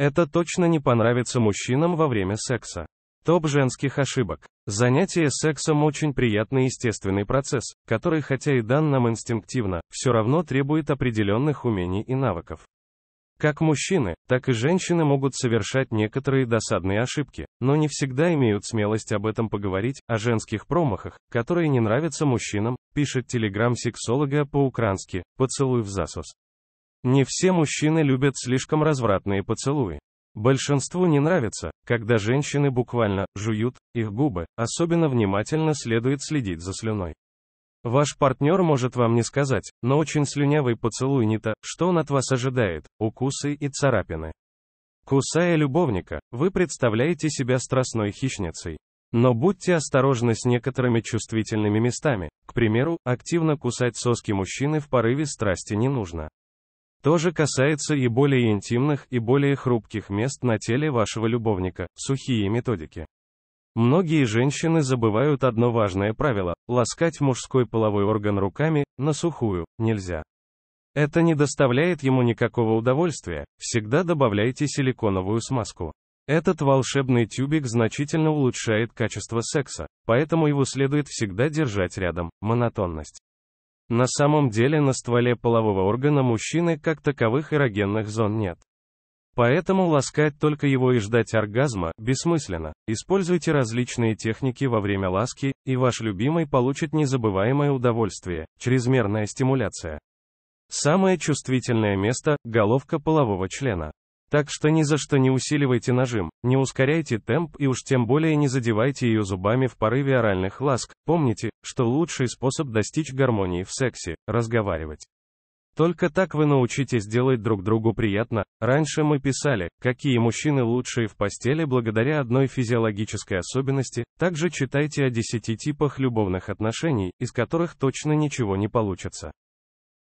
Это точно не понравится мужчинам во время секса. Топ женских ошибок. Занятие сексом очень приятный естественный процесс, который хотя и дан нам инстинктивно, все равно требует определенных умений и навыков. Как мужчины, так и женщины могут совершать некоторые досадные ошибки, но не всегда имеют смелость об этом поговорить, о женских промахах, которые не нравятся мужчинам, пишет телеграмм сексолога по-украински «Поцелуй в засос». Не все мужчины любят слишком развратные поцелуи. Большинству не нравится, когда женщины буквально жуют их губы, особенно внимательно следует следить за слюной. Ваш партнер может вам не сказать, но очень слюнявый поцелуй не то, что он от вас ожидает, укусы и царапины. Кусая любовника, вы представляете себя страстной хищницей. Но будьте осторожны с некоторыми чувствительными местами. К примеру, активно кусать соски мужчины в порыве страсти не нужно. То же касается и более интимных и более хрупких мест на теле вашего любовника, сухие методики. Многие женщины забывают одно важное правило – ласкать мужской половой орган руками, на сухую, нельзя. Это не доставляет ему никакого удовольствия, всегда добавляйте силиконовую смазку. Этот волшебный тюбик значительно улучшает качество секса, поэтому его следует всегда держать рядом, монотонность. На самом деле на стволе полового органа мужчины как таковых эрогенных зон нет. Поэтому ласкать только его и ждать оргазма бессмысленно. Используйте различные техники во время ласки, и ваш любимый получит незабываемое удовольствие, чрезмерная стимуляция. Самое чувствительное место – головка полового члена. Так что ни за что не усиливайте нажим, не ускоряйте темп и уж тем более не задевайте ее зубами в порыве оральных ласк. Помните, что лучший способ достичь гармонии в сексе – разговаривать. Только так вы научитесь делать друг другу приятно. Раньше мы писали, какие мужчины лучшие в постели благодаря одной физиологической особенности. Также читайте о 10 типах любовных отношений, из которых точно ничего не получится.